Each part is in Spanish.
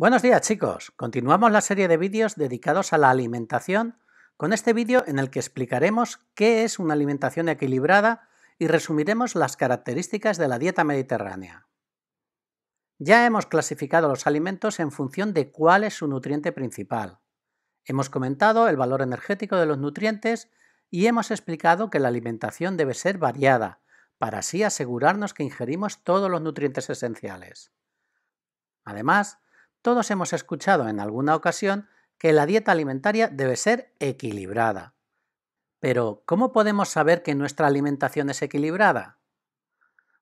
Buenos días chicos, continuamos la serie de vídeos dedicados a la alimentación con este vídeo en el que explicaremos qué es una alimentación equilibrada y resumiremos las características de la dieta mediterránea. Ya hemos clasificado los alimentos en función de cuál es su nutriente principal. Hemos comentado el valor energético de los nutrientes y hemos explicado que la alimentación debe ser variada, para así asegurarnos que ingerimos todos los nutrientes esenciales. Además, todos hemos escuchado en alguna ocasión que la dieta alimentaria debe ser equilibrada. Pero, ¿cómo podemos saber que nuestra alimentación es equilibrada?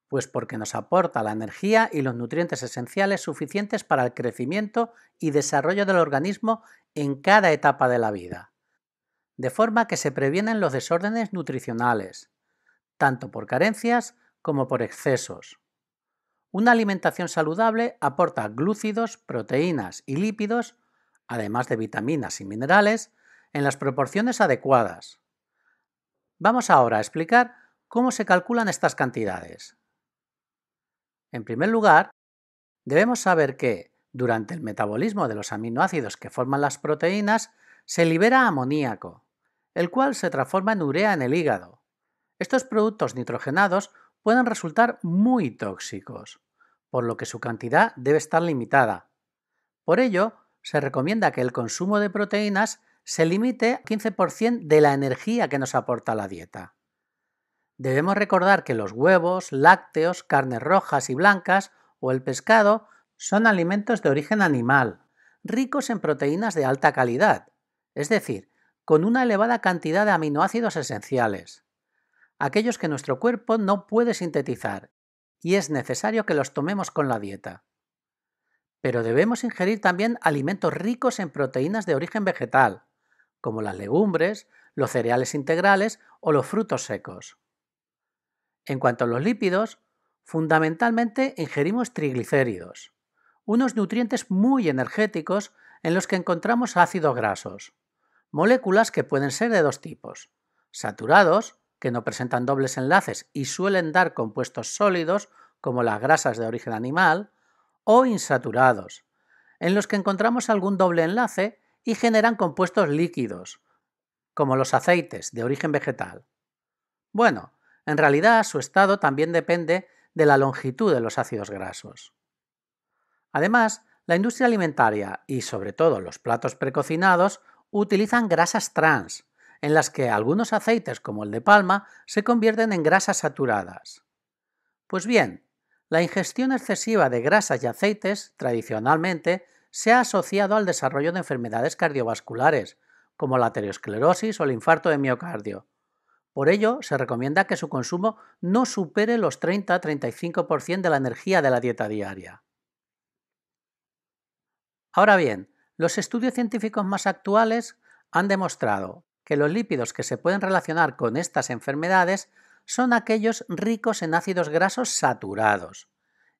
Pues porque nos aporta la energía y los nutrientes esenciales suficientes para el crecimiento y desarrollo del organismo en cada etapa de la vida. De forma que se previenen los desórdenes nutricionales, tanto por carencias como por excesos. Una alimentación saludable aporta glúcidos, proteínas y lípidos, además de vitaminas y minerales, en las proporciones adecuadas. Vamos ahora a explicar cómo se calculan estas cantidades. En primer lugar, debemos saber que, durante el metabolismo de los aminoácidos que forman las proteínas, se libera amoníaco, el cual se transforma en urea en el hígado. Estos productos nitrogenados pueden resultar muy tóxicos por lo que su cantidad debe estar limitada. Por ello, se recomienda que el consumo de proteínas se limite al 15% de la energía que nos aporta la dieta. Debemos recordar que los huevos, lácteos, carnes rojas y blancas o el pescado son alimentos de origen animal, ricos en proteínas de alta calidad, es decir, con una elevada cantidad de aminoácidos esenciales, aquellos que nuestro cuerpo no puede sintetizar y es necesario que los tomemos con la dieta. Pero debemos ingerir también alimentos ricos en proteínas de origen vegetal, como las legumbres, los cereales integrales o los frutos secos. En cuanto a los lípidos, fundamentalmente ingerimos triglicéridos, unos nutrientes muy energéticos en los que encontramos ácidos grasos, moléculas que pueden ser de dos tipos, saturados, que no presentan dobles enlaces y suelen dar compuestos sólidos, como las grasas de origen animal, o insaturados, en los que encontramos algún doble enlace y generan compuestos líquidos, como los aceites de origen vegetal. Bueno, en realidad su estado también depende de la longitud de los ácidos grasos. Además, la industria alimentaria y sobre todo los platos precocinados utilizan grasas trans, en las que algunos aceites como el de palma se convierten en grasas saturadas. Pues bien, la ingestión excesiva de grasas y aceites, tradicionalmente, se ha asociado al desarrollo de enfermedades cardiovasculares, como la aterosclerosis o el infarto de miocardio. Por ello, se recomienda que su consumo no supere los 30-35% de la energía de la dieta diaria. Ahora bien, los estudios científicos más actuales han demostrado que los lípidos que se pueden relacionar con estas enfermedades son aquellos ricos en ácidos grasos saturados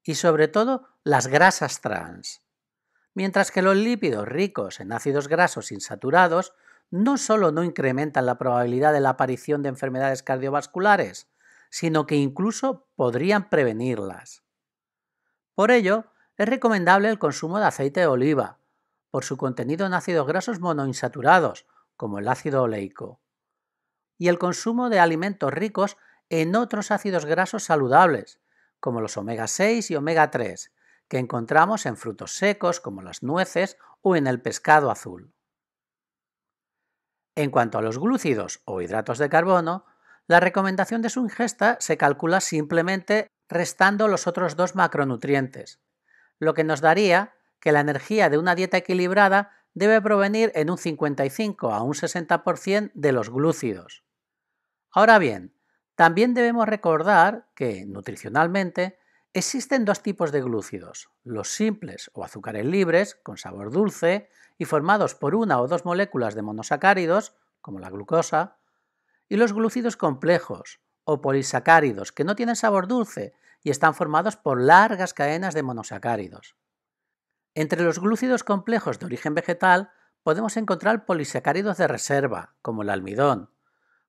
y sobre todo las grasas trans. Mientras que los lípidos ricos en ácidos grasos insaturados no solo no incrementan la probabilidad de la aparición de enfermedades cardiovasculares, sino que incluso podrían prevenirlas. Por ello, es recomendable el consumo de aceite de oliva, por su contenido en ácidos grasos monoinsaturados, como el ácido oleico, y el consumo de alimentos ricos en otros ácidos grasos saludables, como los omega 6 y omega 3, que encontramos en frutos secos como las nueces o en el pescado azul. En cuanto a los glúcidos o hidratos de carbono, la recomendación de su ingesta se calcula simplemente restando los otros dos macronutrientes, lo que nos daría que la energía de una dieta equilibrada debe provenir en un 55 a un 60% de los glúcidos. Ahora bien, también debemos recordar que, nutricionalmente, existen dos tipos de glúcidos, los simples o azúcares libres, con sabor dulce, y formados por una o dos moléculas de monosacáridos, como la glucosa, y los glúcidos complejos o polisacáridos, que no tienen sabor dulce y están formados por largas cadenas de monosacáridos. Entre los glúcidos complejos de origen vegetal podemos encontrar polisacáridos de reserva, como el almidón,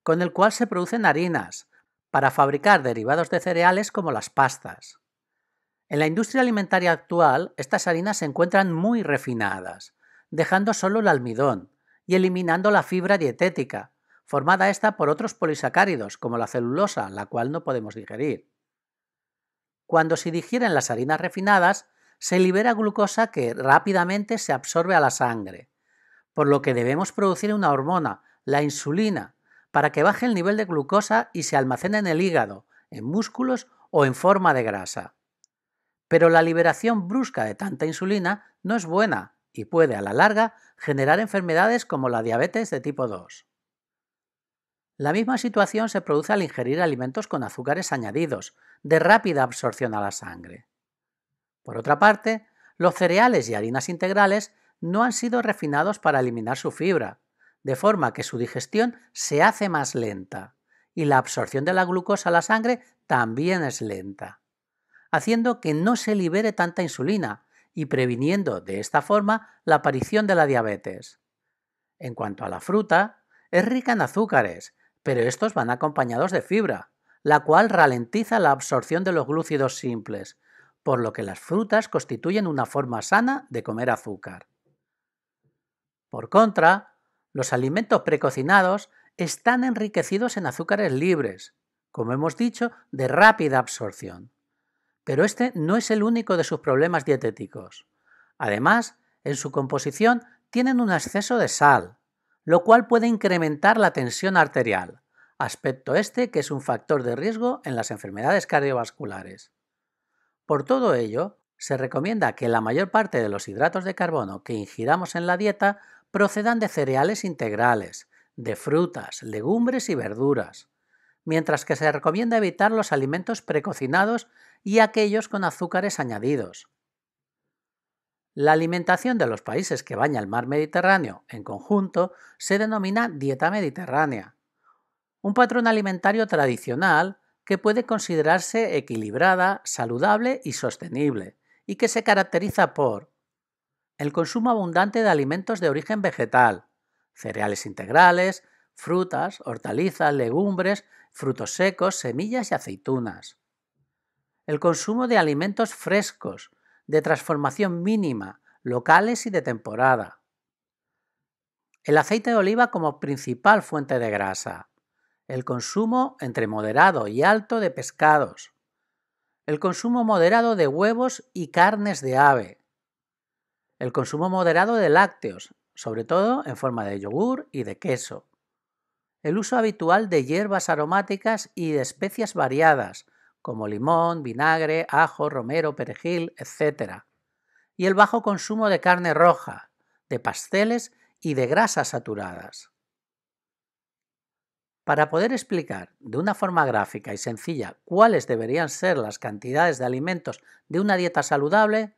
con el cual se producen harinas, para fabricar derivados de cereales como las pastas. En la industria alimentaria actual, estas harinas se encuentran muy refinadas, dejando solo el almidón y eliminando la fibra dietética, formada esta por otros polisacáridos, como la celulosa, la cual no podemos digerir. Cuando se digieren las harinas refinadas, se libera glucosa que rápidamente se absorbe a la sangre, por lo que debemos producir una hormona, la insulina, para que baje el nivel de glucosa y se almacene en el hígado, en músculos o en forma de grasa. Pero la liberación brusca de tanta insulina no es buena y puede a la larga generar enfermedades como la diabetes de tipo 2. La misma situación se produce al ingerir alimentos con azúcares añadidos, de rápida absorción a la sangre. Por otra parte, los cereales y harinas integrales no han sido refinados para eliminar su fibra, de forma que su digestión se hace más lenta y la absorción de la glucosa a la sangre también es lenta, haciendo que no se libere tanta insulina y previniendo de esta forma la aparición de la diabetes. En cuanto a la fruta, es rica en azúcares, pero estos van acompañados de fibra, la cual ralentiza la absorción de los glúcidos simples, por lo que las frutas constituyen una forma sana de comer azúcar. Por contra, los alimentos precocinados están enriquecidos en azúcares libres, como hemos dicho, de rápida absorción. Pero este no es el único de sus problemas dietéticos. Además, en su composición tienen un exceso de sal, lo cual puede incrementar la tensión arterial, aspecto este que es un factor de riesgo en las enfermedades cardiovasculares. Por todo ello, se recomienda que la mayor parte de los hidratos de carbono que ingiramos en la dieta procedan de cereales integrales, de frutas, legumbres y verduras, mientras que se recomienda evitar los alimentos precocinados y aquellos con azúcares añadidos. La alimentación de los países que baña el mar Mediterráneo en conjunto se denomina dieta mediterránea. Un patrón alimentario tradicional que puede considerarse equilibrada, saludable y sostenible, y que se caracteriza por el consumo abundante de alimentos de origen vegetal, cereales integrales, frutas, hortalizas, legumbres, frutos secos, semillas y aceitunas. El consumo de alimentos frescos, de transformación mínima, locales y de temporada. El aceite de oliva como principal fuente de grasa el consumo entre moderado y alto de pescados, el consumo moderado de huevos y carnes de ave, el consumo moderado de lácteos, sobre todo en forma de yogur y de queso, el uso habitual de hierbas aromáticas y de especias variadas, como limón, vinagre, ajo, romero, perejil, etc., y el bajo consumo de carne roja, de pasteles y de grasas saturadas. Para poder explicar de una forma gráfica y sencilla cuáles deberían ser las cantidades de alimentos de una dieta saludable,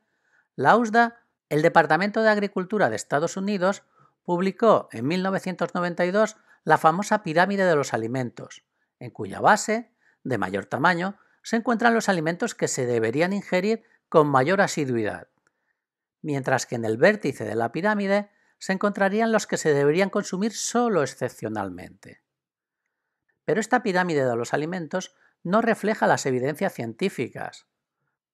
la USDA, el Departamento de Agricultura de Estados Unidos, publicó en 1992 la famosa pirámide de los alimentos, en cuya base, de mayor tamaño, se encuentran los alimentos que se deberían ingerir con mayor asiduidad, mientras que en el vértice de la pirámide se encontrarían los que se deberían consumir solo excepcionalmente. Pero esta pirámide de los alimentos no refleja las evidencias científicas,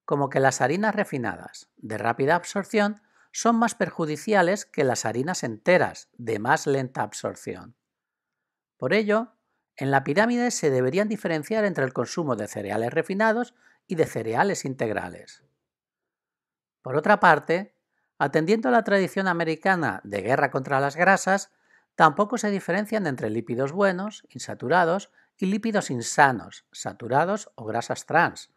como que las harinas refinadas, de rápida absorción, son más perjudiciales que las harinas enteras, de más lenta absorción. Por ello, en la pirámide se deberían diferenciar entre el consumo de cereales refinados y de cereales integrales. Por otra parte, atendiendo a la tradición americana de guerra contra las grasas, Tampoco se diferencian entre lípidos buenos, insaturados, y lípidos insanos, saturados o grasas trans.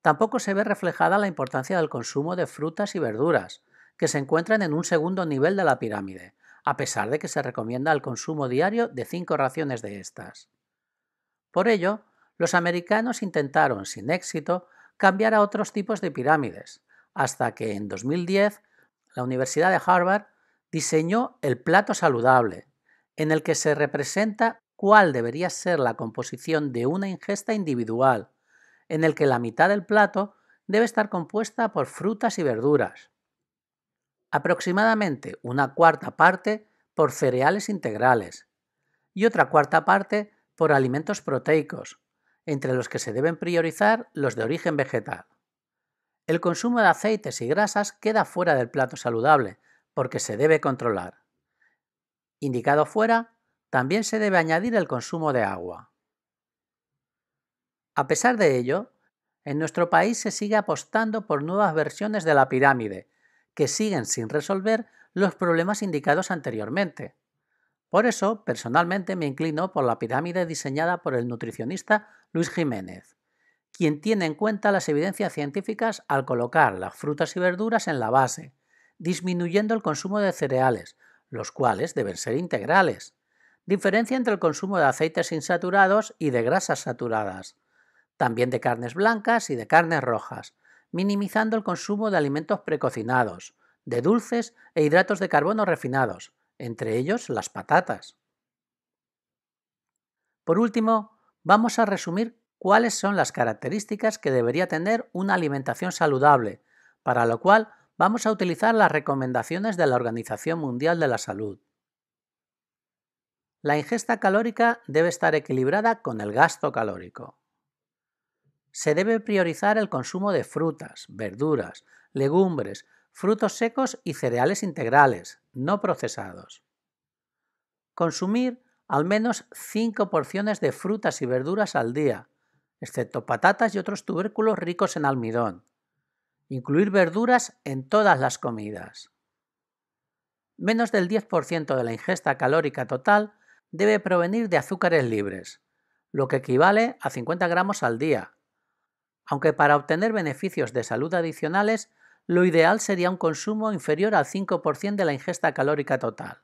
Tampoco se ve reflejada la importancia del consumo de frutas y verduras, que se encuentran en un segundo nivel de la pirámide, a pesar de que se recomienda el consumo diario de cinco raciones de estas. Por ello, los americanos intentaron, sin éxito, cambiar a otros tipos de pirámides, hasta que en 2010 la Universidad de Harvard diseñó el plato saludable, en el que se representa cuál debería ser la composición de una ingesta individual, en el que la mitad del plato debe estar compuesta por frutas y verduras, aproximadamente una cuarta parte por cereales integrales y otra cuarta parte por alimentos proteicos, entre los que se deben priorizar los de origen vegetal. El consumo de aceites y grasas queda fuera del plato saludable, porque se debe controlar. Indicado fuera, también se debe añadir el consumo de agua. A pesar de ello, en nuestro país se sigue apostando por nuevas versiones de la pirámide, que siguen sin resolver los problemas indicados anteriormente. Por eso, personalmente me inclino por la pirámide diseñada por el nutricionista Luis Jiménez, quien tiene en cuenta las evidencias científicas al colocar las frutas y verduras en la base, disminuyendo el consumo de cereales, los cuales deben ser integrales. Diferencia entre el consumo de aceites insaturados y de grasas saturadas. También de carnes blancas y de carnes rojas, minimizando el consumo de alimentos precocinados, de dulces e hidratos de carbono refinados, entre ellos las patatas. Por último, vamos a resumir cuáles son las características que debería tener una alimentación saludable, para lo cual vamos a utilizar las recomendaciones de la Organización Mundial de la Salud. La ingesta calórica debe estar equilibrada con el gasto calórico. Se debe priorizar el consumo de frutas, verduras, legumbres, frutos secos y cereales integrales, no procesados. Consumir al menos 5 porciones de frutas y verduras al día, excepto patatas y otros tubérculos ricos en almidón, Incluir verduras en todas las comidas. Menos del 10% de la ingesta calórica total debe provenir de azúcares libres, lo que equivale a 50 gramos al día, aunque para obtener beneficios de salud adicionales lo ideal sería un consumo inferior al 5% de la ingesta calórica total.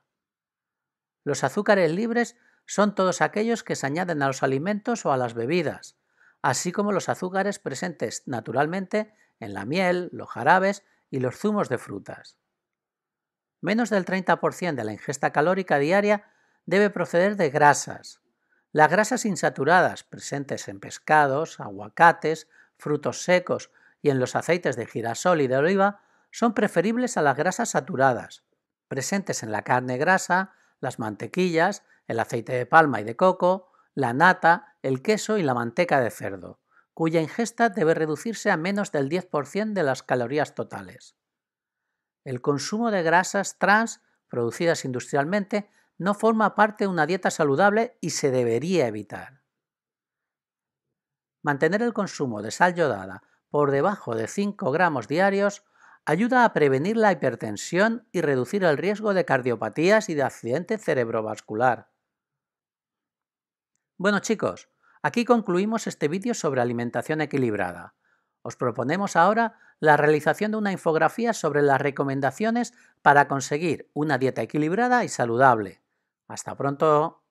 Los azúcares libres son todos aquellos que se añaden a los alimentos o a las bebidas, así como los azúcares presentes naturalmente en la miel, los jarabes y los zumos de frutas. Menos del 30% de la ingesta calórica diaria debe proceder de grasas. Las grasas insaturadas presentes en pescados, aguacates, frutos secos y en los aceites de girasol y de oliva son preferibles a las grasas saturadas, presentes en la carne grasa, las mantequillas, el aceite de palma y de coco, la nata, el queso y la manteca de cerdo cuya ingesta debe reducirse a menos del 10% de las calorías totales. El consumo de grasas trans producidas industrialmente no forma parte de una dieta saludable y se debería evitar. Mantener el consumo de sal yodada por debajo de 5 gramos diarios ayuda a prevenir la hipertensión y reducir el riesgo de cardiopatías y de accidente cerebrovascular. Bueno chicos, Aquí concluimos este vídeo sobre alimentación equilibrada. Os proponemos ahora la realización de una infografía sobre las recomendaciones para conseguir una dieta equilibrada y saludable. Hasta pronto.